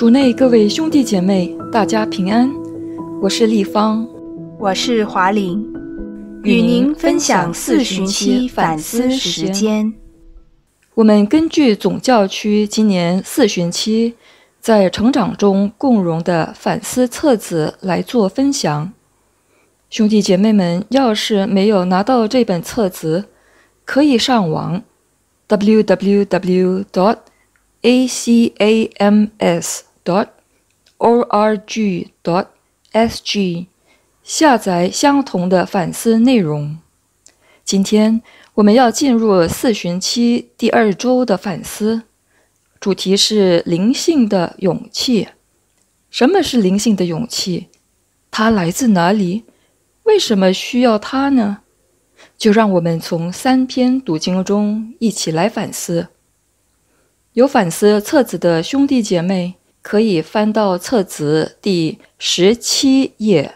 主内各位兄弟姐妹，大家平安，我是丽芳，我是华玲，与您分享四旬期反思时间。我们根据总教区今年四旬期在成长中共融的反思册子来做分享。兄弟姐妹们，要是没有拿到这本册子，可以上网 www.acams。dot o r g dot s g 下载相同的反思内容。今天我们要进入四旬期第二周的反思，主题是灵性的勇气。什么是灵性的勇气？它来自哪里？为什么需要它呢？就让我们从三篇读经中一起来反思。有反思册子的兄弟姐妹。可以翻到册子第十七页，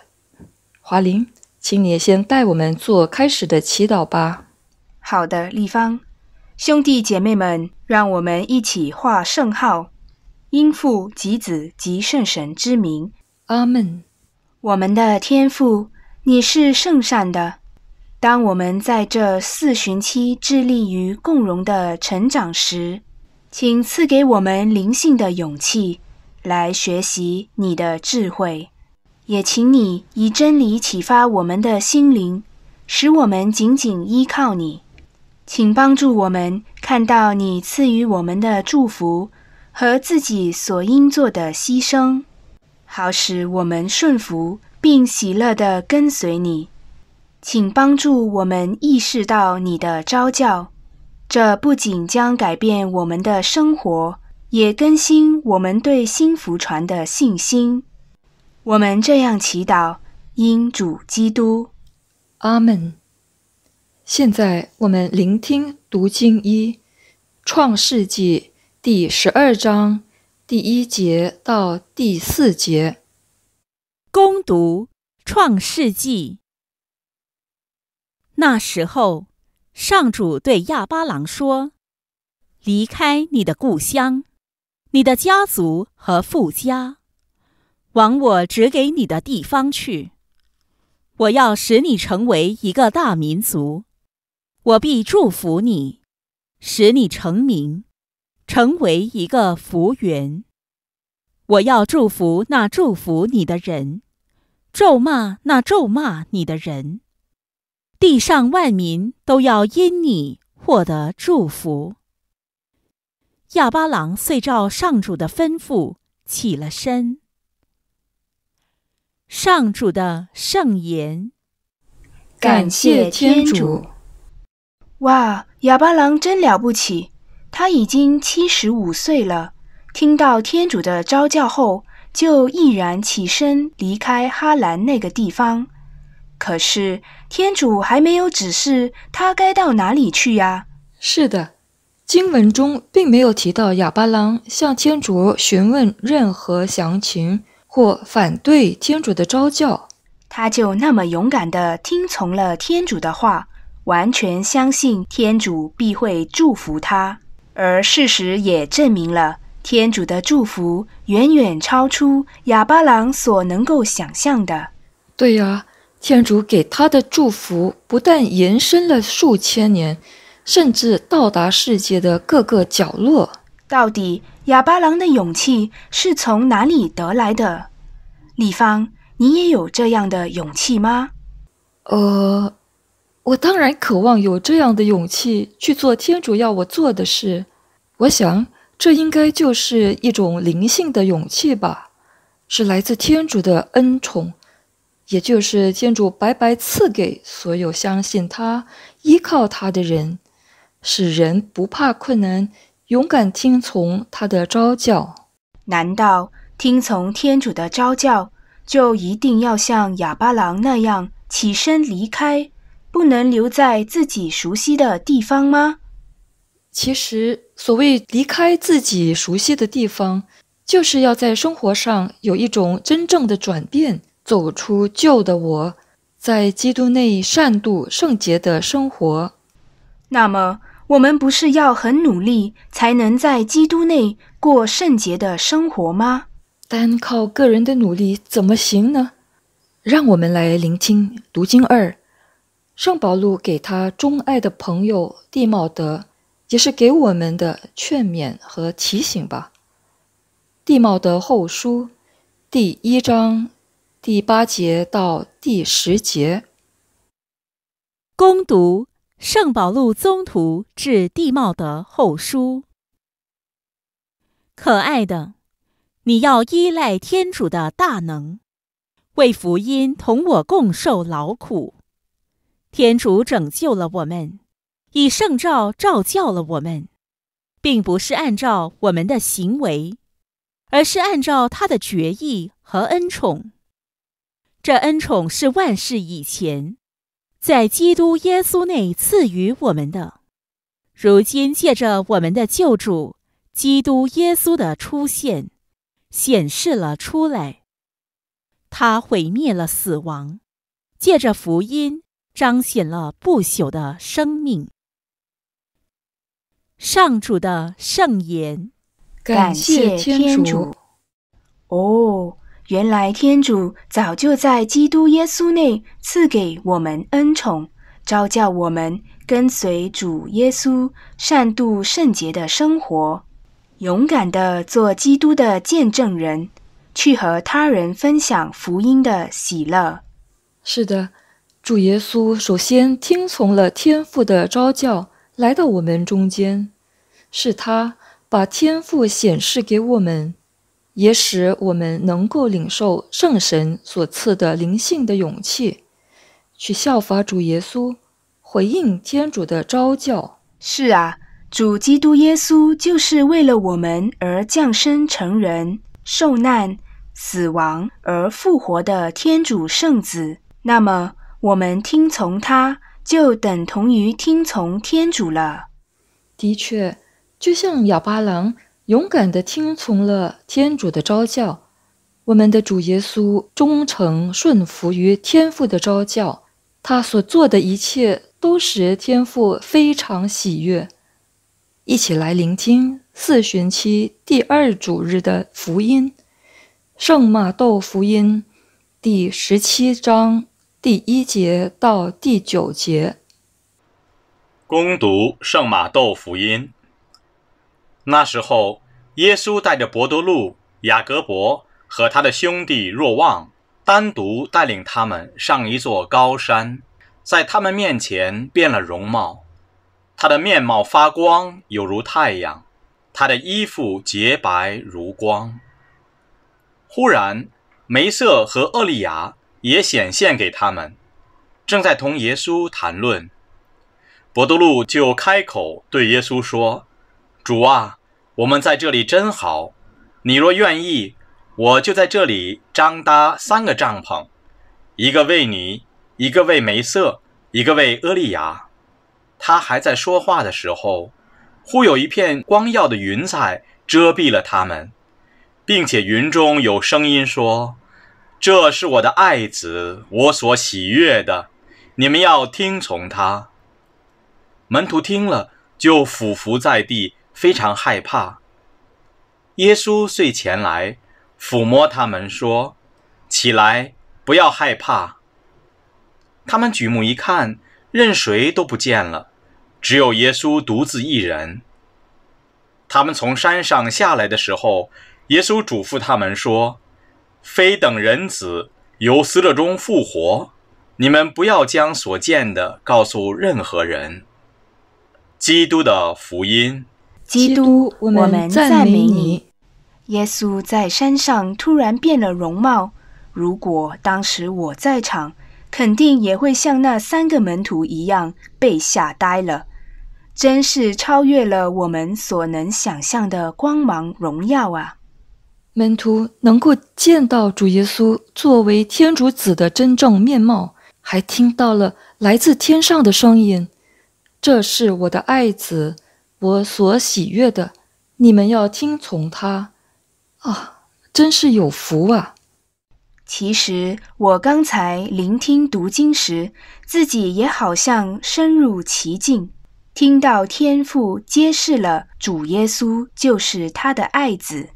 华林，请你先带我们做开始的祈祷吧。好的，立方，兄弟姐妹们，让我们一起画圣号，因父、及子、及圣神之名，阿门。我们的天父，你是圣善的。当我们在这四旬期致力于共荣的成长时，请赐给我们灵性的勇气。来学习你的智慧，也请你以真理启发我们的心灵，使我们紧紧依靠你。请帮助我们看到你赐予我们的祝福和自己所应做的牺牲，好使我们顺服并喜乐地跟随你。请帮助我们意识到你的招教，这不仅将改变我们的生活。也更新我们对新福传的信心。我们这样祈祷：因主基督，阿门。现在我们聆听读经一，《创世纪》第十二章第一节到第四节。攻读《创世纪》。那时候，上主对亚巴郎说：“离开你的故乡。”你的家族和富家往我指给你的地方去。我要使你成为一个大民族，我必祝福你，使你成名，成为一个福源。我要祝福那祝福你的人，咒骂那咒骂你的人。地上万民都要因你获得祝福。亚巴郎遂照上主的吩咐起了身。上主的圣言，感谢天主！哇，亚巴郎真了不起！他已经七十五岁了，听到天主的召叫后，就毅然起身离开哈兰那个地方。可是天主还没有指示他该到哪里去呀？是的。经文中并没有提到哑巴郎向天主询问任何详情或反对天主的招教，他就那么勇敢地听从了天主的话，完全相信天主必会祝福他。而事实也证明了，天主的祝福远远超出哑巴郎所能够想象的。对啊，天主给他的祝福不但延伸了数千年。甚至到达世界的各个角落。到底哑巴狼的勇气是从哪里得来的？李芳，你也有这样的勇气吗？呃，我当然渴望有这样的勇气去做天主要我做的事。我想，这应该就是一种灵性的勇气吧，是来自天主的恩宠，也就是天主白白赐给所有相信他、依靠他的人。使人不怕困难，勇敢听从他的招教。难道听从天主的招教就一定要像哑巴郎那样起身离开，不能留在自己熟悉的地方吗？其实，所谓离开自己熟悉的地方，就是要在生活上有一种真正的转变，走出旧的我，在基督内善度圣洁的生活。那么。我们不是要很努力才能在基督内过圣洁的生活吗？单靠个人的努力怎么行呢？让我们来聆听读经二，圣保禄给他钟爱的朋友地茂德，也是给我们的劝勉和提醒吧。地茂德后书第一章第八节到第十节，攻读。圣保禄宗徒致地茂的后书，可爱的，你要依赖天主的大能，为福音同我共受劳苦。天主拯救了我们，以圣召召教了我们，并不是按照我们的行为，而是按照他的决意和恩宠。这恩宠是万世以前。在基督耶稣内赐予我们的，如今借着我们的救主基督耶稣的出现，显示了出来。他毁灭了死亡，借着福音彰显了不朽的生命。上主的圣言，感谢天主。哦。原来天主早就在基督耶稣内赐给我们恩宠，召叫我们跟随主耶稣，善度圣洁的生活，勇敢的做基督的见证人，去和他人分享福音的喜乐。是的，主耶稣首先听从了天父的召叫，来到我们中间，是他把天父显示给我们。也使我们能够领受圣神所赐的灵性的勇气，去效法主耶稣，回应天主的召叫。是啊，主基督耶稣就是为了我们而降生成人、受难、死亡而复活的天主圣子。那么，我们听从他，就等同于听从天主了。的确，就像哑巴郎。勇敢地听从了天主的召教，我们的主耶稣忠诚顺服于天父的召教，他所做的一切都使天父非常喜悦。一起来聆听四旬期第二主日的福音，《圣马窦福音》第十七章第一节到第九节，攻读《圣马窦福音》。那时候，耶稣带着伯多禄、雅各伯和他的兄弟若望，单独带领他们上一座高山，在他们面前变了容貌。他的面貌发光，有如太阳；他的衣服洁白如光。忽然，梅瑟和厄利亚也显现给他们，正在同耶稣谈论。伯多禄就开口对耶稣说。主啊，我们在这里真好。你若愿意，我就在这里张搭三个帐篷，一个为你，一个为梅瑟，一个为厄利亚。他还在说话的时候，忽有一片光耀的云彩遮蔽了他们，并且云中有声音说：“这是我的爱子，我所喜悦的，你们要听从他。”门徒听了，就俯伏在地。非常害怕。耶稣遂前来抚摸他们，说：“起来，不要害怕。”他们举目一看，任谁都不见了，只有耶稣独自一人。他们从山上下来的时候，耶稣嘱咐他们说：“非等人子由死者中复活，你们不要将所见的告诉任何人。基督的福音。”基督，我们赞美你。耶稣在山上突然变了容貌，如果当时我在场，肯定也会像那三个门徒一样被吓呆了。真是超越了我们所能想象的光芒荣耀啊！门徒能够见到主耶稣作为天主子的真正面貌，还听到了来自天上的声音：“这是我的爱子。”我所喜悦的，你们要听从他啊！真是有福啊！其实我刚才聆听读经时，自己也好像身入其境，听到天父揭示了主耶稣就是他的爱子，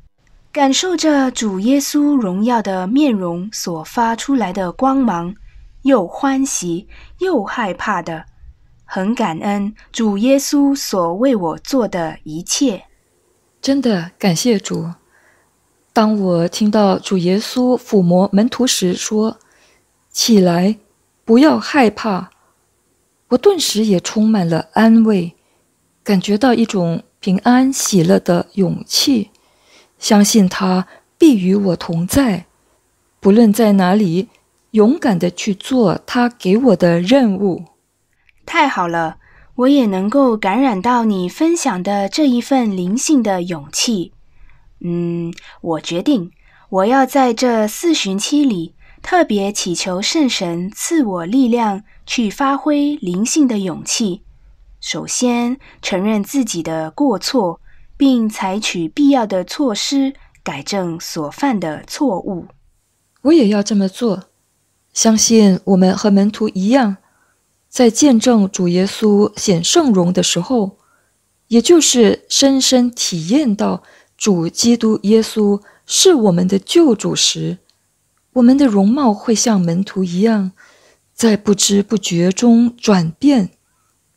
感受着主耶稣荣耀的面容所发出来的光芒，又欢喜又害怕的。很感恩主耶稣所为我做的一切，真的感谢主。当我听到主耶稣抚摸门徒时说：“起来，不要害怕。”我顿时也充满了安慰，感觉到一种平安喜乐的勇气。相信他必与我同在，不论在哪里，勇敢的去做他给我的任务。太好了，我也能够感染到你分享的这一份灵性的勇气。嗯，我决定，我要在这四旬期里特别祈求圣神赐我力量去发挥灵性的勇气。首先，承认自己的过错，并采取必要的措施改正所犯的错误。我也要这么做。相信我们和门徒一样。在见证主耶稣显圣容的时候，也就是深深体验到主基督耶稣是我们的救主时，我们的容貌会像门徒一样，在不知不觉中转变，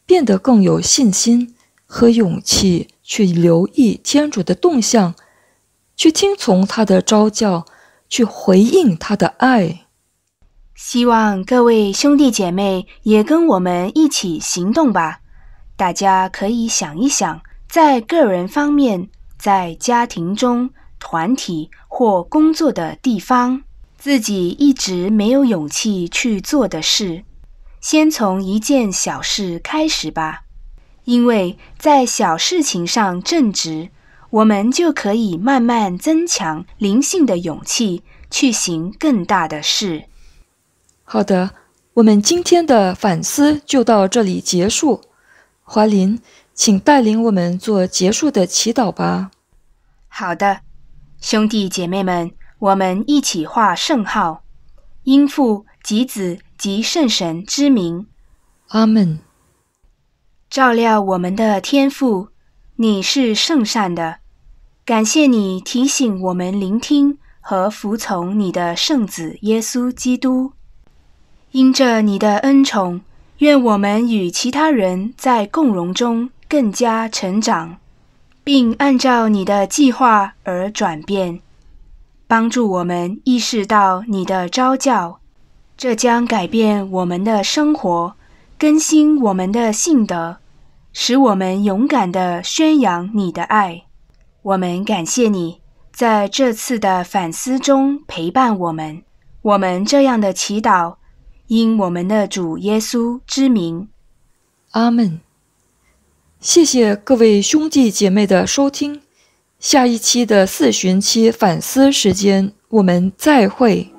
变得更有信心和勇气，去留意天主的动向，去听从他的召教，去回应他的爱。希望各位兄弟姐妹也跟我们一起行动吧。大家可以想一想，在个人方面、在家庭中、团体或工作的地方，自己一直没有勇气去做的事，先从一件小事开始吧。因为在小事情上正直，我们就可以慢慢增强灵性的勇气，去行更大的事。好的，我们今天的反思就到这里结束。华林，请带领我们做结束的祈祷吧。好的，兄弟姐妹们，我们一起画圣号，应父、及子及圣神之名，阿门。照料我们的天父，你是圣善的，感谢你提醒我们聆听和服从你的圣子耶稣基督。因着你的恩宠，愿我们与其他人在共荣中更加成长，并按照你的计划而转变，帮助我们意识到你的招教，这将改变我们的生活，更新我们的性德，使我们勇敢地宣扬你的爱。我们感谢你在这次的反思中陪伴我们。我们这样的祈祷。因我们的主耶稣之名，阿门。谢谢各位兄弟姐妹的收听，下一期的四旬期反思时间，我们再会。